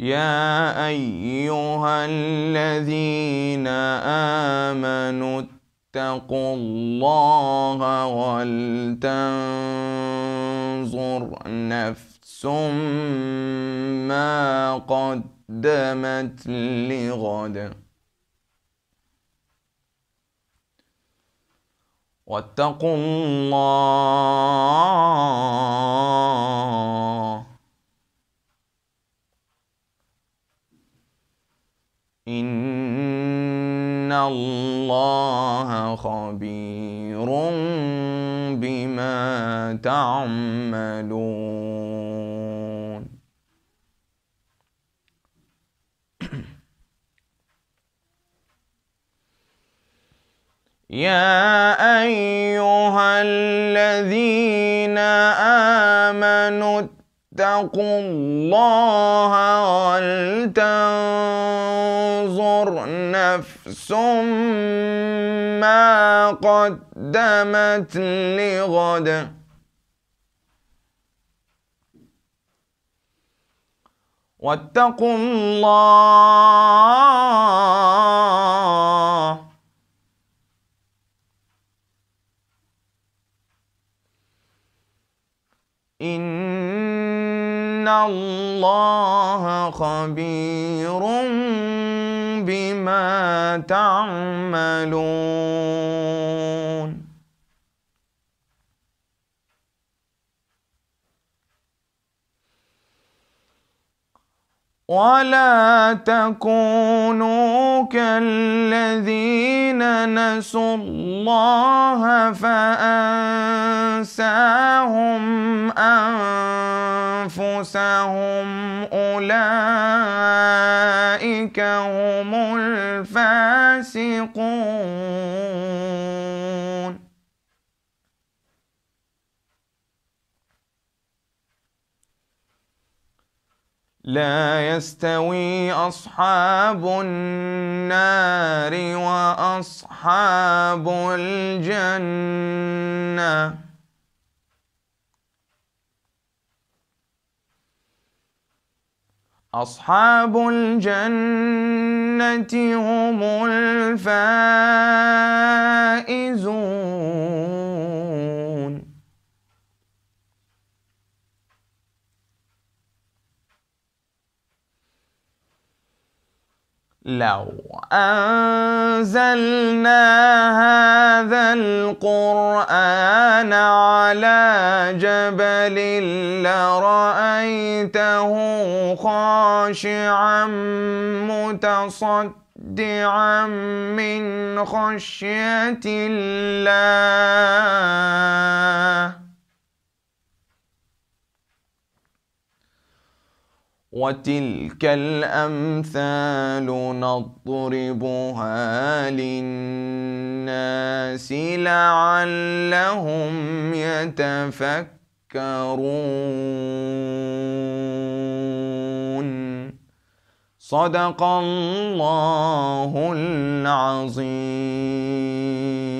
يا أيها الذين آمنوا اتقوا الله ولتنظر نفس ما قدمت لغد واتقوا الله الله خبير بما تعملون يا أيها الذين آمنوا فاتقوا الله ولتنظر نفس ما قدمت لغد واتقوا الله إن إن الله خبير بما تعملون ولا تكونوا كالذين نسوا الله فأنساهم أنفسهم أنفسهم أولئك هم الفاسقون لا يستوي أصحاب النار وأصحاب الجنة أصحاب الجنة هم الفائزون لو أنزلنا هذا القرآن على جبل لرأيته خاشعا متصدعا من خشية الله وتلك الأمثال نضربها للناس لعلهم يتفكرون صدق الله العظيم